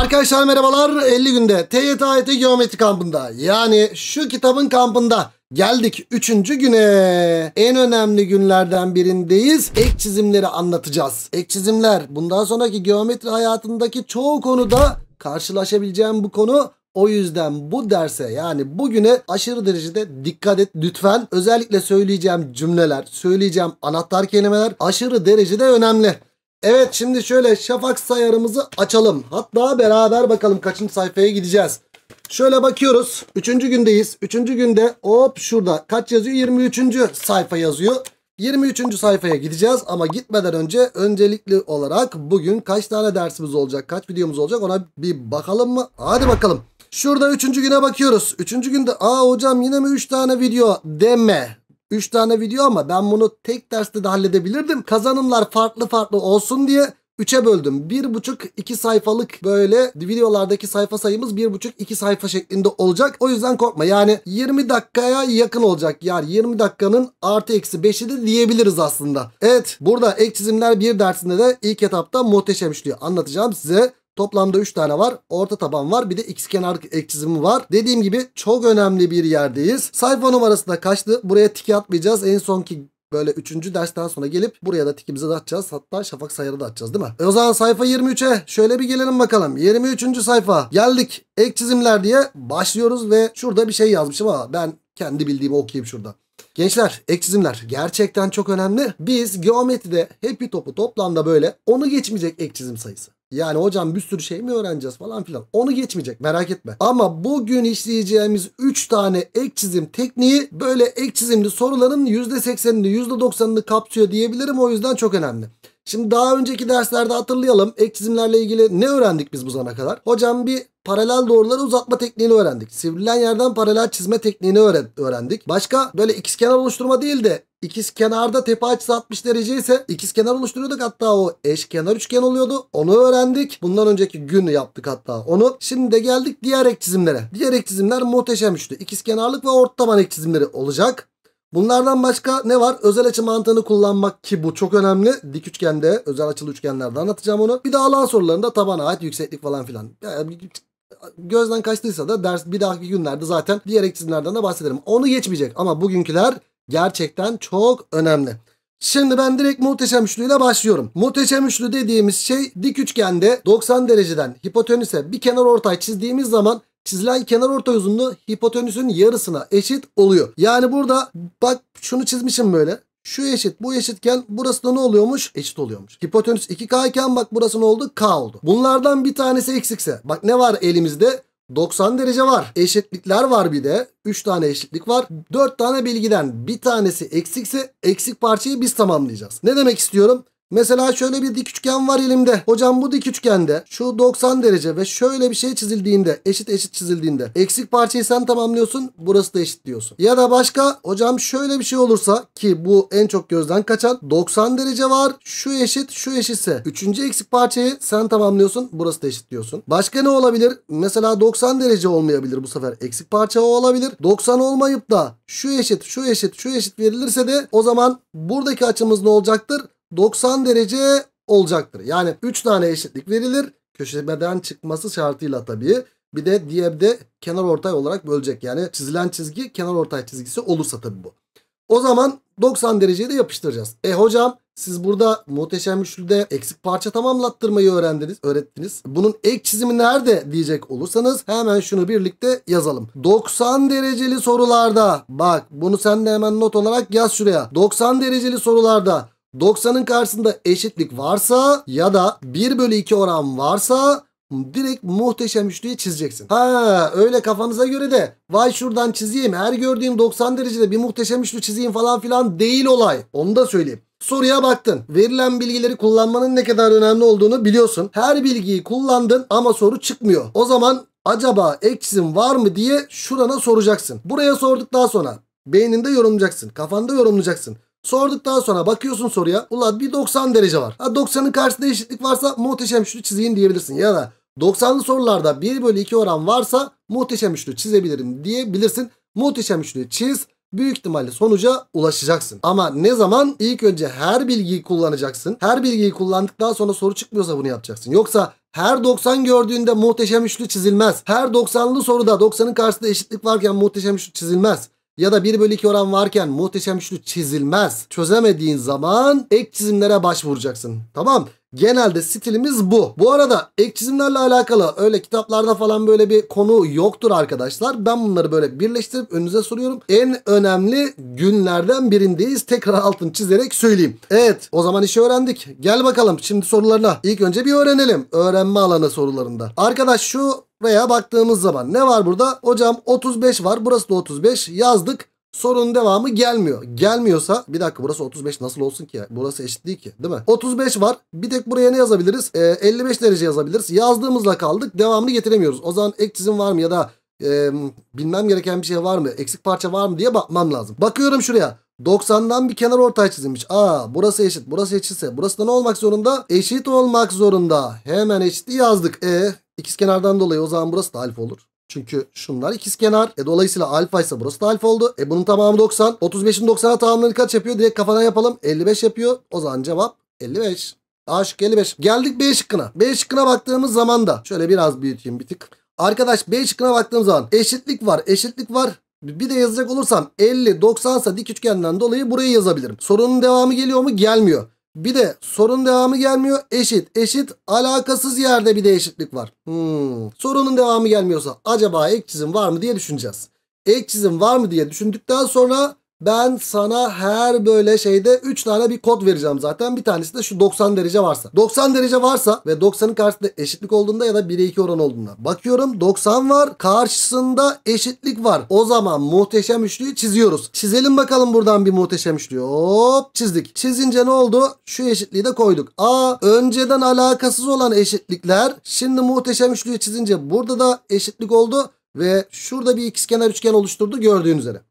Arkadaşlar merhabalar 50 günde TYT AYT Geometri kampında yani şu kitabın kampında geldik 3. güne en önemli günlerden birindeyiz ek çizimleri anlatacağız. Ek çizimler bundan sonraki geometri hayatındaki çoğu konuda karşılaşabileceğim bu konu o yüzden bu derse yani bugüne aşırı derecede dikkat et lütfen. Özellikle söyleyeceğim cümleler, söyleyeceğim anahtar kelimeler aşırı derecede önemli. Evet şimdi şöyle şafak sayarımızı açalım. Hatta beraber bakalım kaçın sayfaya gideceğiz. Şöyle bakıyoruz. Üçüncü gündeyiz. Üçüncü günde hop şurada kaç yazıyor? 23. sayfa yazıyor. 23. sayfaya gideceğiz ama gitmeden önce öncelikli olarak bugün kaç tane dersimiz olacak? Kaç videomuz olacak? Ona bir bakalım mı? Hadi bakalım. Şurada 3. güne bakıyoruz. 3. günde aa hocam yine mi 3 tane video deme. 3 tane video ama ben bunu tek derste de halledebilirdim. Kazanımlar farklı farklı olsun diye 3'e böldüm. 1,5-2 sayfalık böyle videolardaki sayfa sayımız 1,5-2 sayfa şeklinde olacak. O yüzden korkma yani 20 dakikaya yakın olacak. Yani 20 dakikanın artı eksi 5'i de diyebiliriz aslında. Evet burada ek çizimler bir dersinde de ilk etapta muhteşem işliyor. Anlatacağım size. Toplamda 3 tane var. Orta taban var. Bir de x kenar ek çizimi var. Dediğim gibi çok önemli bir yerdeyiz. Sayfa numarası da kaçtı? Buraya tiki atmayacağız. En son ki Böyle üçüncü dersten sonra gelip buraya da tikimizi de atacağız. Hatta şafak sayarı da atacağız değil mi? E o zaman sayfa 23'e şöyle bir gelelim bakalım. 23. sayfa geldik. Ek çizimler diye başlıyoruz ve şurada bir şey yazmışım ama ben kendi bildiğimi okuyayım şurada. Gençler ek çizimler gerçekten çok önemli. Biz geometride hep bir topu toplamda böyle onu geçmeyecek ek çizim sayısı. Yani hocam bir sürü şey mi öğreneceğiz falan filan. Onu geçmeyecek merak etme. Ama bugün işleyeceğimiz 3 tane ek çizim tekniği böyle ek çizimli soruların %80'ini %90'ını kapsıyor diyebilirim. O yüzden çok önemli. Şimdi daha önceki derslerde hatırlayalım. Ek çizimlerle ilgili ne öğrendik biz bu zamana kadar? Hocam bir paralel doğruları uzatma tekniğini öğrendik. Sivrilen yerden paralel çizme tekniğini öğrendik. Başka böyle ikizkenar oluşturma değil de ikiz kenarda tepe açısı 60 derece ise ikiz kenar oluşturuyorduk hatta o eşkenar üçgen oluyordu. Onu öğrendik. Bundan önceki gün yaptık hatta onu. Şimdi de geldik diğer ek çizimlere. Diğer ek çizimler muhteşem üçlü. İkiz kenarlık ve orta taban ek çizimleri olacak. Bunlardan başka ne var? Özel açı mantığını kullanmak ki bu çok önemli. Dik üçgende özel açılı üçgenlerde anlatacağım onu. Bir de alan sorularında tabana ait yükseklik falan filan. Yani gözden kaçtıysa da ders bir dahaki günlerde zaten diğer eksizlerden de bahsederim. Onu geçmeyecek ama bugünküler gerçekten çok önemli. Şimdi ben direkt muhteşem üçlüyle başlıyorum. Muhteşem üçlü dediğimiz şey dik üçgende 90 dereceden hipotenüse bir kenar ortay çizdiğimiz zaman çizilen kenar ortay uzunluğu hipotenüsün yarısına eşit oluyor. Yani burada bak şunu çizmişim böyle. Şu eşit bu eşitken burası da ne oluyormuş? Eşit oluyormuş. Hipotenüs 2K iken bak burası ne oldu? K oldu. Bunlardan bir tanesi eksikse bak ne var elimizde? 90 derece var. Eşitlikler var bir de. 3 tane eşitlik var. 4 tane bilgiden bir tanesi eksikse eksik parçayı biz tamamlayacağız. Ne demek istiyorum? Mesela şöyle bir dik üçgen var elimde. Hocam bu dik üçgende şu 90 derece ve şöyle bir şey çizildiğinde eşit eşit çizildiğinde eksik parçayı sen tamamlıyorsun burası da eşit diyorsun. Ya da başka hocam şöyle bir şey olursa ki bu en çok gözden kaçan 90 derece var şu eşit şu eşitse üçüncü eksik parçayı sen tamamlıyorsun burası da eşit diyorsun. Başka ne olabilir? Mesela 90 derece olmayabilir bu sefer eksik parça o olabilir. 90 olmayıp da şu eşit şu eşit şu eşit verilirse de o zaman buradaki açımız ne olacaktır? 90 derece olacaktır. Yani 3 tane eşitlik verilir. Köşemeden çıkması şartıyla tabii. Bir de diğer kenar ortay olarak bölecek. Yani çizilen çizgi kenar ortay çizgisi olursa tabii bu. O zaman 90 dereceyi de yapıştıracağız. E hocam siz burada muhteşem üçlüde eksik parça tamamlattırmayı öğrendiniz, öğrettiniz. Bunun ek çizimi nerede diyecek olursanız hemen şunu birlikte yazalım. 90 dereceli sorularda bak bunu sen de hemen not olarak yaz şuraya. 90 dereceli sorularda 90'ın karşısında eşitlik varsa ya da 1 bölü 2 oran varsa direkt muhteşem üçlüyü çizeceksin. Ha öyle kafanıza göre de vay şuradan çizeyim her gördüğüm 90 derecede bir muhteşem üçlü çizeyim falan filan değil olay. Onu da söyleyeyim. Soruya baktın. Verilen bilgileri kullanmanın ne kadar önemli olduğunu biliyorsun. Her bilgiyi kullandın ama soru çıkmıyor. O zaman acaba ek çizim var mı diye şurana soracaksın. Buraya sorduktan sonra beyninde yorumlayacaksın. Kafanda yorumlayacaksın. Sorduktan sonra bakıyorsun soruya. Ulan bir 90 derece var. Ha 90'ın karşısında eşitlik varsa muhteşem üçlü çizeyim diyebilirsin. Ya da 90'lı sorularda 1 bölü 2 oran varsa muhteşem üçlü çizebilirim diyebilirsin. Muhteşem üçlü çiz büyük ihtimalle sonuca ulaşacaksın. Ama ne zaman? ilk önce her bilgiyi kullanacaksın. Her bilgiyi kullandıktan sonra soru çıkmıyorsa bunu yapacaksın. Yoksa her 90 gördüğünde muhteşem üçlü çizilmez. Her 90'lı soruda 90'ın karşısında eşitlik varken muhteşem üçlü çizilmez ya da 1 bölü 2 oran varken muhteşem üçlü çizilmez. Çözemediğin zaman ek çizimlere başvuracaksın. Tamam Genelde stilimiz bu. Bu arada ek çizimlerle alakalı öyle kitaplarda falan böyle bir konu yoktur arkadaşlar. Ben bunları böyle birleştirip önünüze soruyorum. En önemli günlerden birindeyiz. Tekrar altın çizerek söyleyeyim. Evet o zaman işi öğrendik. Gel bakalım şimdi sorularına. İlk önce bir öğrenelim. Öğrenme alanı sorularında. Arkadaş şu Buraya baktığımız zaman ne var burada? Hocam 35 var. Burası da 35. Yazdık. Sorunun devamı gelmiyor. Gelmiyorsa bir dakika burası 35 nasıl olsun ki? Burası eşit değil ki değil mi? 35 var. Bir tek buraya ne yazabiliriz? Ee, 55 derece yazabiliriz. Yazdığımızla kaldık. Devamını getiremiyoruz. O zaman ek çizim var mı ya da e, bilmem gereken bir şey var mı? Eksik parça var mı diye bakmam lazım. Bakıyorum şuraya. 90'dan bir kenar ortay çizilmiş. Aa burası eşit burası eşitse burası da ne olmak zorunda? Eşit olmak zorunda. Hemen eşitliği yazdık. E İkizkenardan dolayı o zaman burası da alfa olur. Çünkü şunlar ikizkenar. E dolayısıyla alfa ise burası da alfa oldu. E bunun tamamı 90. 35'in 90'a tamamları kaç yapıyor? Direkt kafadan yapalım. 55 yapıyor. O zaman cevap 55. A şıkkı 55. Geldik B şıkkına. B şıkkına baktığımız zaman da şöyle biraz büyüteyim bir tık. Arkadaş B şıkkına baktığım zaman eşitlik var. Eşitlik var. Bir de yazacak olursam 50 90 ise dik üçgenden dolayı burayı yazabilirim. Sorunun devamı geliyor mu? Gelmiyor. Bir de sorun devamı gelmiyor. Eşit eşit alakasız yerde bir de eşitlik var. Hmm. Sorunun devamı gelmiyorsa acaba ek çizim var mı diye düşüneceğiz. Ek çizim var mı diye düşündükten sonra ben sana her böyle şeyde 3 tane bir kod vereceğim zaten. Bir tanesi de şu 90 derece varsa. 90 derece varsa ve 90'ın karşısında eşitlik olduğunda ya da 1'e 2 oran olduğunda. Bakıyorum 90 var. Karşısında eşitlik var. O zaman muhteşem üçlüyü çiziyoruz. Çizelim bakalım buradan bir muhteşem üçlüyü. Hop çizdik. Çizince ne oldu? Şu eşitliği de koyduk. A önceden alakasız olan eşitlikler. Şimdi muhteşem üçlüyü çizince burada da eşitlik oldu. Ve şurada bir ikizkenar üçgen oluşturdu gördüğün üzere.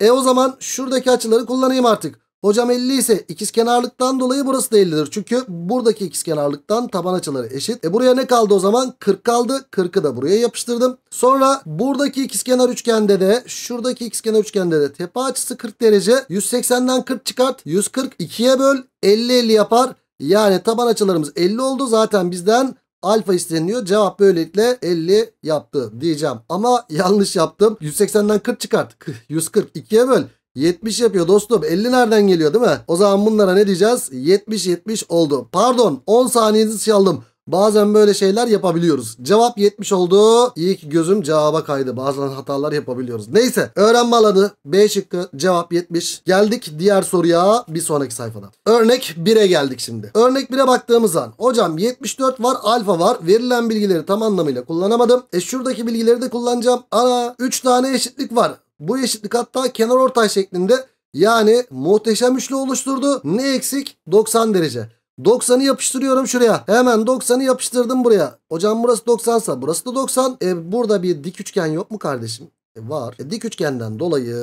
E o zaman şuradaki açıları kullanayım artık. Hocam 50 ise ikizkenarlıktan dolayı burası da 50'dir. Çünkü buradaki ikizkenarlıktan taban açıları eşit. E buraya ne kaldı o zaman? 40 kaldı. 40'ı da buraya yapıştırdım. Sonra buradaki ikizkenar üçgende de şuradaki ikizkenar üçgende de tepe açısı 40 derece. 180'den 40 çıkart. 140 2'ye böl. 50 50 yapar. Yani taban açılarımız 50 oldu. Zaten bizden alfa isteniyor, Cevap böylelikle 50 yaptı diyeceğim. Ama yanlış yaptım. 180'den 40 çıkart. 140 2'ye böl. 70 yapıyor dostum. 50 nereden geliyor değil mi? O zaman bunlara ne diyeceğiz? 70 70 oldu. Pardon 10 saniyenizi çaldım. Bazen böyle şeyler yapabiliyoruz. Cevap 70 oldu. İyi ki gözüm cevaba kaydı. Bazen hatalar yapabiliyoruz. Neyse öğrenme alanı B şıkkı cevap 70. Geldik diğer soruya bir sonraki sayfada. Örnek 1'e geldik şimdi. Örnek 1'e baktığımız an hocam 74 var alfa var. Verilen bilgileri tam anlamıyla kullanamadım. E şuradaki bilgileri de kullanacağım. Ana 3 tane eşitlik var. Bu eşitlik hatta kenar ortay şeklinde yani muhteşem üçlü oluşturdu. Ne eksik? 90 derece. 90'ı yapıştırıyorum şuraya. Hemen 90'ı yapıştırdım buraya. Hocam burası 90 sa burası da 90. E, burada bir dik üçgen yok mu kardeşim? E, var. E, dik üçgenden dolayı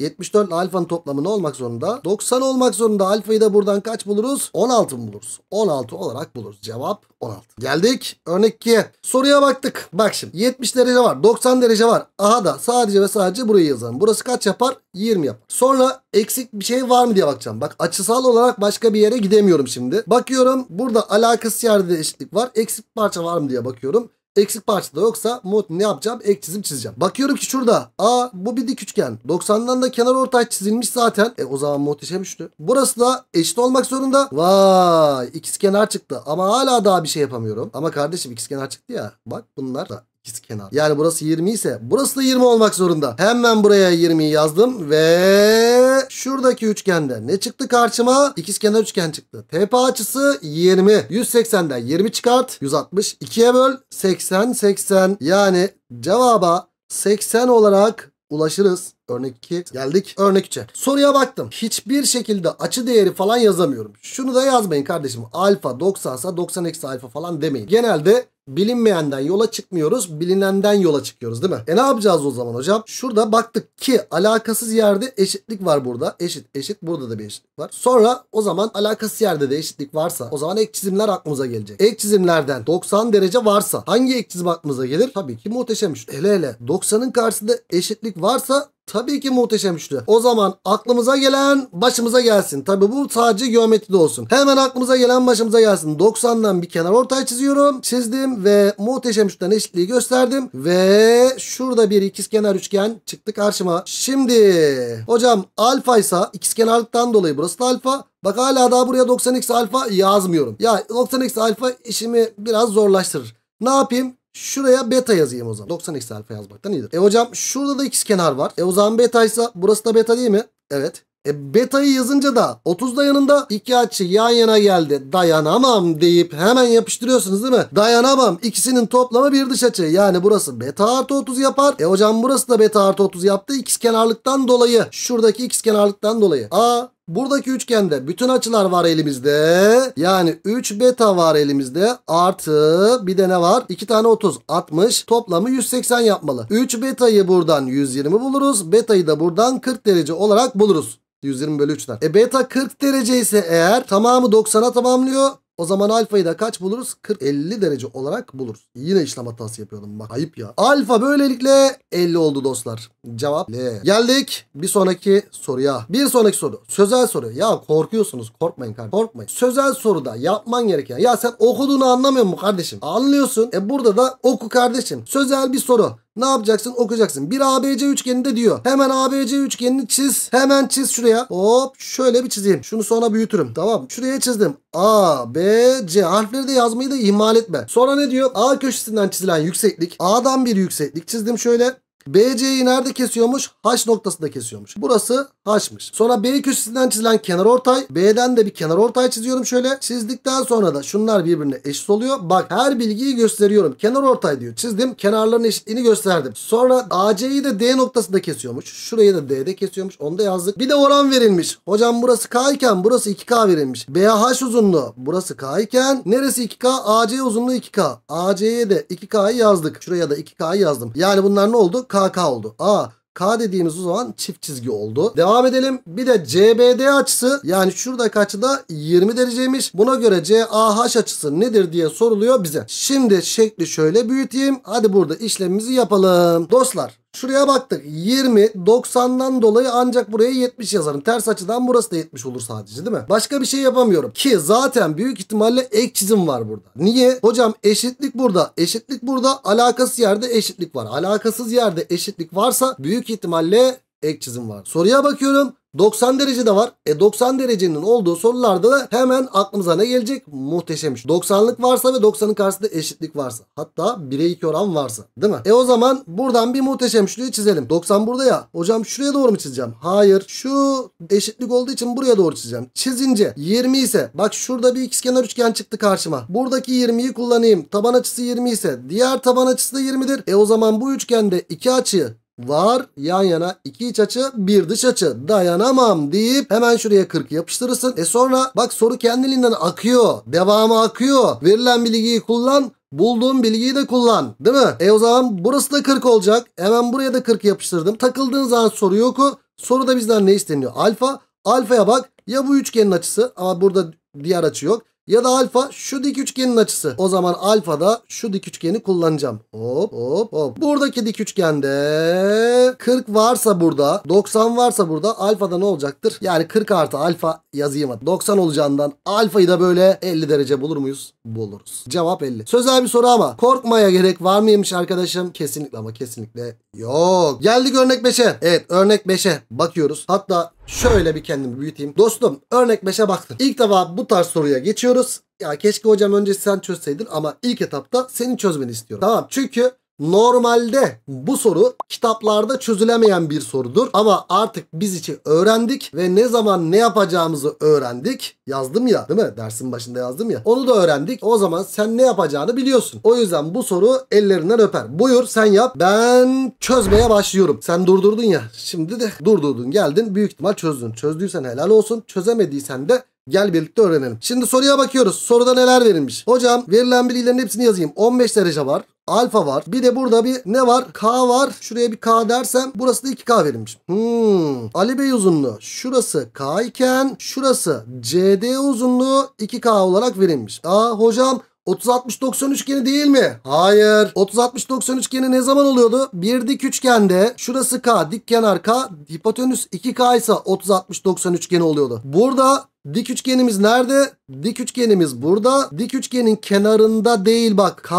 74 alfanın toplamı ne olmak zorunda? 90 olmak zorunda. Alfayı da buradan kaç buluruz? 16 mı buluruz? 16 olarak buluruz. Cevap 16. Geldik örnek 2'ye. Soruya baktık. Bak şimdi 70 derece var. 90 derece var. Aha da sadece ve sadece burayı yazalım. Burası kaç yapar? 20 yapar. Sonra eksik bir şey var mı diye bakacağım. Bak açısal olarak başka bir yere gidemiyorum şimdi. Bakıyorum burada alakasız yerde eşitlik var. Eksik parça var mı diye bakıyorum. Eksik parça da yoksa mod ne yapacağım? Ek çizim çizeceğim. Bakıyorum ki şurada. Aa bu bir dik üçgen. 90'dan da kenar ortay çizilmiş zaten. E o zaman muhteşem üçlü. Burası da eşit olmak zorunda. Vay ikizkenar çıktı. Ama hala daha bir şey yapamıyorum. Ama kardeşim ikizkenar çıktı ya. Bak bunlar da ikiz kenar. Yani burası 20 ise burası da 20 olmak zorunda. Hemen buraya 20'yi yazdım ve şuradaki üçgende ne çıktı karşıma? İkiz üçgen çıktı. Tepe açısı 20. 180'den 20 çıkart. 160. 2'ye böl. 80 80. Yani cevaba 80 olarak ulaşırız. Örnek 2 geldik. Örnek 3'e. Soruya baktım. Hiçbir şekilde açı değeri falan yazamıyorum. Şunu da yazmayın kardeşim. Alfa 90 sa 90 eksi alfa falan demeyin. Genelde bilinmeyenden yola çıkmıyoruz. Bilinenden yola çıkıyoruz değil mi? E ne yapacağız o zaman hocam? Şurada baktık ki alakasız yerde eşitlik var burada. Eşit eşit burada da bir eşitlik var. Sonra o zaman alakasız yerde de eşitlik varsa o zaman ek çizimler aklımıza gelecek. Ek çizimlerden 90 derece varsa hangi ek çizim aklımıza gelir? Tabii ki muhteşem. Hele hele 90'ın karşısında eşitlik varsa Tabii ki muhteşem üçlü. O zaman aklımıza gelen başımıza gelsin. Tabii bu sadece geometride olsun. Hemen aklımıza gelen başımıza gelsin. 90'dan bir kenar ortaya çiziyorum. Çizdim ve muhteşem üçlüden eşitliği gösterdim. Ve şurada bir ikizkenar üçgen çıktı karşıma. Şimdi hocam alfa ise ikizkenarlıktan dolayı burası da alfa. Bak hala daha buraya 90x alfa yazmıyorum. Ya 90x alfa işimi biraz zorlaştırır. Ne yapayım? Şuraya beta yazayım o zaman. 90 x alfa yazmaktan iyidir. E hocam şurada da x kenar var. E o zaman betaysa burası da beta değil mi? Evet. E betayı yazınca da 30 da yanında iki açı yan yana geldi. Dayanamam deyip hemen yapıştırıyorsunuz değil mi? Dayanamam. İkisinin toplamı bir dış açı. Yani burası beta artı 30 yapar. E hocam burası da beta artı 30 yaptı. X kenarlıktan dolayı. Şuradaki x kenarlıktan dolayı. A Buradaki üçgende bütün açılar var elimizde. Yani 3 beta var elimizde. Artı bir de ne var? 2 tane 30. 60. Toplamı 180 yapmalı. 3 betayı buradan 120 buluruz. Betayı da buradan 40 derece olarak buluruz. 120 bölü 3'ten. E beta 40 derece ise eğer tamamı 90'a tamamlıyor. O zaman alfayı da kaç buluruz? 40-50 derece olarak buluruz. Yine işlem hatası yapıyordum. Bak ayıp ya. Alfa böylelikle 50 oldu dostlar. Cevap L. Geldik bir sonraki soruya. Bir sonraki soru. Sözel soru. Ya korkuyorsunuz. Korkmayın kardeşim. Korkmayın. Sözel soruda yapman gereken. Ya sen okuduğunu anlamıyor mu kardeşim? Anlıyorsun. E burada da oku kardeşim. Sözel bir soru. Ne yapacaksın? Okuyacaksın. Bir ABC üçgeni de diyor. Hemen ABC üçgenini çiz. Hemen çiz şuraya. Hop şöyle bir çizeyim. Şunu sonra büyütürüm. Tamam. Şuraya çizdim. A, B, C. Harfleri de yazmayı da ihmal etme. Sonra ne diyor? A köşesinden çizilen yükseklik. A'dan bir yükseklik çizdim şöyle. BC'yi nerede kesiyormuş? H noktasında kesiyormuş. Burası H'mış. Sonra B köşesinden çizilen kenar ortay. B'den de bir kenar ortay çiziyorum şöyle. Çizdikten sonra da şunlar birbirine eşit oluyor. Bak her bilgiyi gösteriyorum. Kenar ortay diyor. Çizdim. Kenarların eşitliğini gösterdim. Sonra AC'yi de D noktasında kesiyormuş. Şurayı da D'de kesiyormuş. Onu da yazdık. Bir de oran verilmiş. Hocam burası K iken burası 2K verilmiş. BH uzunluğu burası K iken neresi 2K? AC uzunluğu 2K. AC'ye de 2K'yı yazdık. Şuraya da 2K'yı yazdım. Yani bunlar ne oldu? KK oldu. A K dediğimiz o zaman çift çizgi oldu. Devam edelim. Bir de CBD açısı yani şuradaki açı da 20 dereceymiş. Buna göre CAH açısı nedir diye soruluyor bize. Şimdi şekli şöyle büyüteyim. Hadi burada işlemimizi yapalım. Dostlar Şuraya baktık. 20 90'dan dolayı ancak buraya 70 yazarım. Ters açıdan burası da 70 olur sadece değil mi? Başka bir şey yapamıyorum. Ki zaten büyük ihtimalle ek çizim var burada. Niye? Hocam eşitlik burada. Eşitlik burada. Alakasız yerde eşitlik var. Alakasız yerde eşitlik varsa büyük ihtimalle ek çizim var. Soruya bakıyorum. 90 derece de var. E 90 derecenin olduğu sorularda da hemen aklımıza ne gelecek? Muhteşem iş. 90'lık varsa ve 90'ın karşısında eşitlik varsa. Hatta 1'e 2 oran varsa. Değil mi? E o zaman buradan bir muhteşem üçlüyü çizelim. 90 burada ya. Hocam şuraya doğru mu çizeceğim? Hayır. Şu eşitlik olduğu için buraya doğru çizeceğim. Çizince 20 ise bak şurada bir ikizkenar üçgen çıktı karşıma. Buradaki 20'yi kullanayım. Taban açısı 20 ise diğer taban açısı da 20'dir. E o zaman bu üçgende iki açıyı var yan yana iki iç açı bir dış açı dayanamam deyip hemen şuraya 40 yapıştırırsın. E sonra bak soru kendiliğinden akıyor. Devamı akıyor. Verilen bilgiyi kullan Bulduğum bilgiyi de kullan. Değil mi? E o zaman burası da 40 olacak. Hemen buraya da 40 yapıştırdım. Takıldığın zaman soruyu oku. Soruda bizden ne isteniyor? Alfa. Alfaya bak. Ya bu üçgenin açısı ama burada diğer açı yok. Ya da alfa şu dik üçgenin açısı. O zaman alfa da şu dik üçgeni kullanacağım. Hop hop hop. Buradaki dik üçgende 40 varsa burada 90 varsa burada alfa da ne olacaktır? Yani 40 artı alfa yazayım. 90 olacağından alfayı da böyle 50 derece bulur muyuz? Buluruz. Cevap 50. Sözel bir soru ama korkmaya gerek var mıymış arkadaşım? Kesinlikle ama kesinlikle yok. Geldik örnek 5'e. Evet örnek 5'e bakıyoruz. Hatta Şöyle bir kendimi büyüteyim. Dostum örnek 5'e baktım. İlk defa bu tarz soruya geçiyoruz. Ya keşke hocam önce sen çözseydin ama ilk etapta seni çözmeni istiyorum. Tamam çünkü Normalde bu soru kitaplarda çözülemeyen bir sorudur ama artık biz için öğrendik ve ne zaman ne yapacağımızı öğrendik. Yazdım ya değil mi? Dersin başında yazdım ya. Onu da öğrendik. O zaman sen ne yapacağını biliyorsun. O yüzden bu soru ellerinden öper. Buyur sen yap. Ben çözmeye başlıyorum. Sen durdurdun ya. Şimdi de durdurdun geldin. Büyük ihtimal çözdün. Çözdüysen helal olsun. Çözemediysen de Gel birlikte öğrenelim. Şimdi soruya bakıyoruz. Soruda neler verilmiş? Hocam verilen bilgilerin hepsini yazayım. 15 derece var alfa var. Bir de burada bir ne var? K var. Şuraya bir K dersem burası da 2K verilmiş. Hmm. Ali Bey uzunluğu şurası K iken şurası CD uzunluğu 2K olarak verilmiş. Aa hocam 30-60-90 üçgeni değil mi? Hayır. 30-60-90 üçgeni ne zaman oluyordu? Bir dik üçgende şurası K, dik kenar K, hipotenüs 2K ise 30-60-90 üçgeni oluyordu. Burada Dik üçgenimiz nerede? Dik üçgenimiz burada. Dik üçgenin kenarında değil bak. K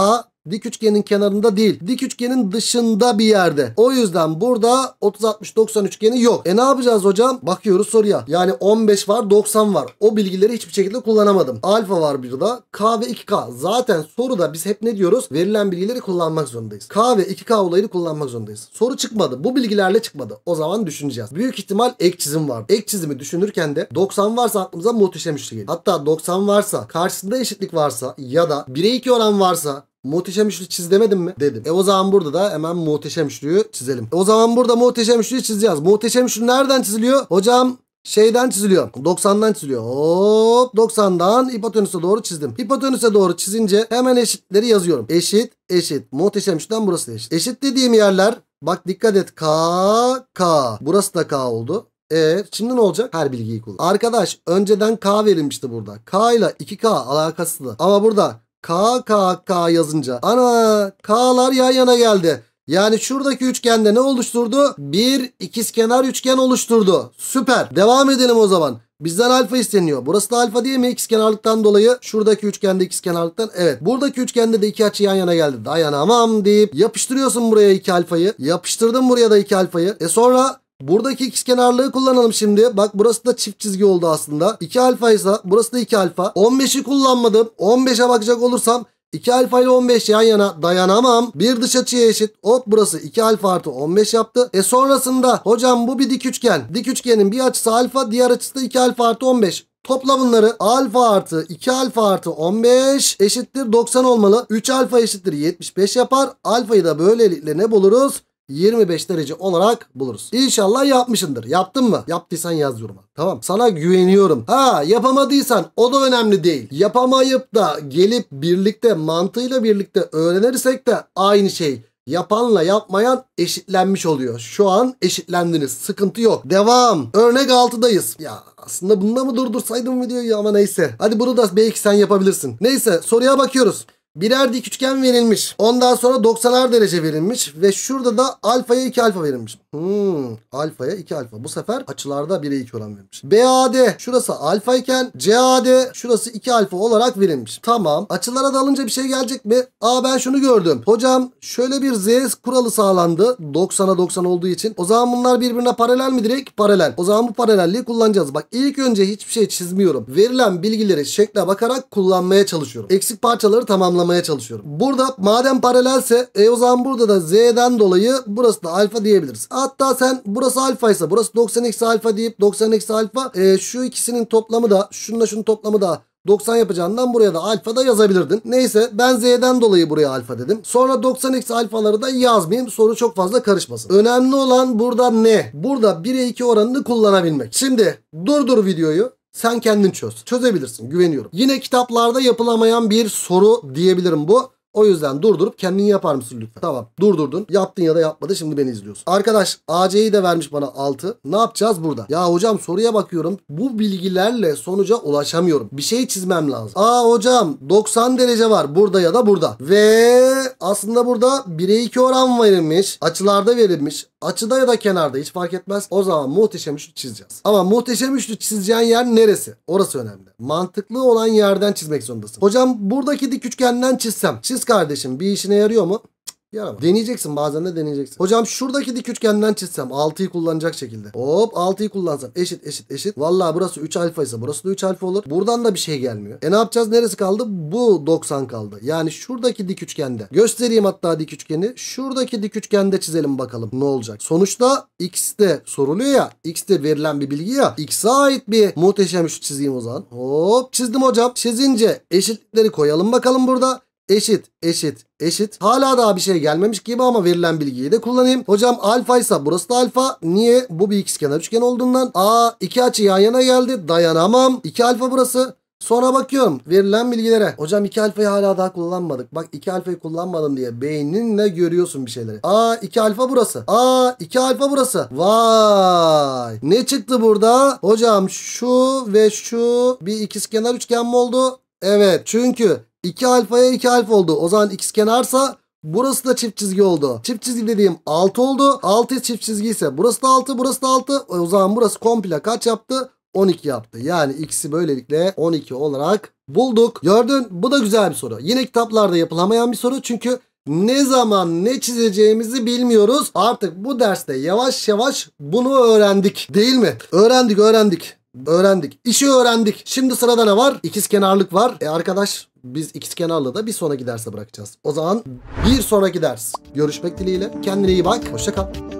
Dik üçgenin kenarında değil. Dik üçgenin dışında bir yerde. O yüzden burada 30-60-90 üçgeni yok. E ne yapacağız hocam? Bakıyoruz soruya. Yani 15 var 90 var. O bilgileri hiçbir şekilde kullanamadım. Alfa var bir de. K ve 2K. Zaten soruda biz hep ne diyoruz? Verilen bilgileri kullanmak zorundayız. K ve 2K olayını kullanmak zorundayız. Soru çıkmadı. Bu bilgilerle çıkmadı. O zaman düşüneceğiz. Büyük ihtimal ek çizim var. Ek çizimi düşünürken de 90 varsa aklımıza muhteşem üçlü gelir. Hatta 90 varsa karşısında eşitlik varsa ya da 1'e 2 oran varsa Muhteşem üçlü çiz demedim mi? Dedim. E o zaman burada da hemen muhteşem üçlüyü çizelim. E o zaman burada muhteşem üçlüyü çizeceğiz. Muhteşem üçlü nereden çiziliyor? Hocam şeyden çiziliyor. 90'dan çiziliyor. Hop 90'dan hipotenüse doğru çizdim. Hipotenüse doğru çizince hemen eşitleri yazıyorum. Eşit, eşit. Muhteşem üçlüden burası da eşit. Eşit dediğim yerler bak dikkat et. K, K. Burası da K oldu. E şimdi ne olacak? Her bilgiyi kullan. Arkadaş önceden K verilmişti burada. K ile 2K alakası da. Ama burada K K K yazınca. Ana K'lar yan yana geldi. Yani şuradaki üçgende ne oluşturdu? Bir ikizkenar üçgen oluşturdu. Süper. Devam edelim o zaman. Bizden alfa isteniyor. Burası da alfa değil mi? İkizkenarlıktan dolayı. Şuradaki üçgende ikizkenarlıktan. Evet. Buradaki üçgende de iki açı yan yana geldi. Dayanamam deyip yapıştırıyorsun buraya iki alfayı. Yapıştırdım buraya da iki alfayı. E sonra Buradaki x kenarlığı kullanalım şimdi. Bak burası da çift çizgi oldu aslında. 2 alfa ise burası da 2 alfa. 15'i kullanmadım. 15'e bakacak olursam 2 alfa ile 15 yan yana dayanamam. Bir dış açıya eşit. Hop burası 2 alfa artı 15 yaptı. E sonrasında hocam bu bir dik üçgen. Dik üçgenin bir açısı alfa diğer açısı da 2 alfa artı 15. Topla bunları alfa artı 2 alfa artı 15 eşittir 90 olmalı. 3 alfa eşittir 75 yapar. Alfayı da böylelikle ne buluruz? 25 derece olarak buluruz. İnşallah yapmışındır. Yaptın mı? Yaptıysan yaz yoruma. Tamam. Sana güveniyorum. Ha yapamadıysan o da önemli değil. Yapamayıp da gelip birlikte mantığıyla birlikte öğrenirsek de aynı şey. Yapanla yapmayan eşitlenmiş oluyor. Şu an eşitlendiniz. Sıkıntı yok. Devam. Örnek 6'dayız. Ya aslında bunda mı durdursaydım videoyu ama neyse. Hadi bunu da belki sen yapabilirsin. Neyse soruya bakıyoruz birer dik üçgen verilmiş. Ondan sonra 90'ar derece verilmiş ve şurada da alfaya 2 alfa verilmiş. Hmm, alfaya 2 alfa. Bu sefer açılarda 1'e 2 oran verilmiş. BAD şurası alfa iken CAD şurası 2 alfa olarak verilmiş. Tamam. Açılara da alınca bir şey gelecek mi? Aa ben şunu gördüm. Hocam şöyle bir Z kuralı sağlandı. 90'a 90 olduğu için. O zaman bunlar birbirine paralel mi direkt? Paralel. O zaman bu paralelliği kullanacağız. Bak ilk önce hiçbir şey çizmiyorum. Verilen bilgileri şekle bakarak kullanmaya çalışıyorum. Eksik parçaları tamamlayacağım anlamaya çalışıyorum. Burada madem paralelse e o zaman burada da z'den dolayı burası da alfa diyebiliriz. Hatta sen burası alfa ise burası 90 eksi alfa deyip 90 eksi alfa e, şu ikisinin toplamı da şununla şunun toplamı da 90 yapacağından buraya da alfa da yazabilirdin. Neyse ben z'den dolayı buraya alfa dedim. Sonra 90 eksi alfaları da yazmayayım. Soru çok fazla karışmasın. Önemli olan burada ne? Burada 1'e 2 oranını kullanabilmek. Şimdi durdur videoyu. Sen kendin çöz. Çözebilirsin güveniyorum. Yine kitaplarda yapılamayan bir soru diyebilirim bu. O yüzden durdurup kendin yapar mısın lütfen? Tamam durdurdun. Yaptın ya da yapmadı şimdi beni izliyorsun. Arkadaş AC'yi de vermiş bana 6. Ne yapacağız burada? Ya hocam soruya bakıyorum. Bu bilgilerle sonuca ulaşamıyorum. Bir şey çizmem lazım. Aa hocam 90 derece var burada ya da burada. Ve aslında burada 1'e 2 oran verilmiş. Açılarda verilmiş. Açıda ya da kenarda hiç fark etmez. O zaman muhteşem üçlü çizeceğiz. Ama muhteşem üçlü çizeceğin yer neresi? Orası önemli. Mantıklı olan yerden çizmek zorundasın. Hocam buradaki dik üçgenden çizsem. Çiz kardeşim bir işine yarıyor mu? Yaramaz. Deneyeceksin bazen de deneyeceksin. Hocam şuradaki dik üçgenden çizsem 6'yı kullanacak şekilde. Hop 6'yı kullansam eşit eşit eşit. Valla burası 3 alfa ise burası da 3 alfa olur. Buradan da bir şey gelmiyor. E ne yapacağız? Neresi kaldı? Bu 90 kaldı. Yani şuradaki dik üçgende. Göstereyim hatta dik üçgeni. Şuradaki dik üçgende çizelim bakalım ne olacak. Sonuçta x de soruluyor ya. x de verilen bir bilgi ya. x'e ait bir muhteşem şu çizeyim o zaman. Hop çizdim hocam. Çizince eşitlikleri koyalım bakalım burada eşit eşit eşit. Hala daha bir şey gelmemiş gibi ama verilen bilgiyi de kullanayım. Hocam alfa ise burası da alfa. Niye? Bu bir ikizkenar üçgen olduğundan. Aa iki açı yan yana geldi. Dayanamam. İki alfa burası. Sonra bakıyorum verilen bilgilere. Hocam 2 alfayı hala daha kullanmadık. Bak 2 alfayı kullanmadım diye beyninle görüyorsun bir şeyleri. Aa 2 alfa burası. Aa 2 alfa burası. Vay. Ne çıktı burada? Hocam şu ve şu bir ikizkenar üçgen mi oldu? Evet çünkü 2 alfaya 2 alfa oldu. O zaman x kenarsa burası da çift çizgi oldu. Çift çizgi dediğim 6 oldu. 6 çift çizgi ise burası da 6 burası da 6. E, o zaman burası komple kaç yaptı? 12 yaptı. Yani x'i böylelikle 12 olarak bulduk. Gördün bu da güzel bir soru. Yine kitaplarda yapılamayan bir soru. Çünkü ne zaman ne çizeceğimizi bilmiyoruz. Artık bu derste yavaş yavaş bunu öğrendik. Değil mi? Öğrendik öğrendik. Öğrendik. İşi öğrendik. Şimdi sırada ne var? İkiz kenarlık var. E arkadaş biz X-Kenar'la da bir sonraki giderse bırakacağız. O zaman bir sonraki ders. Görüşmek dileğiyle. Kendine iyi bak. Hoşça kal.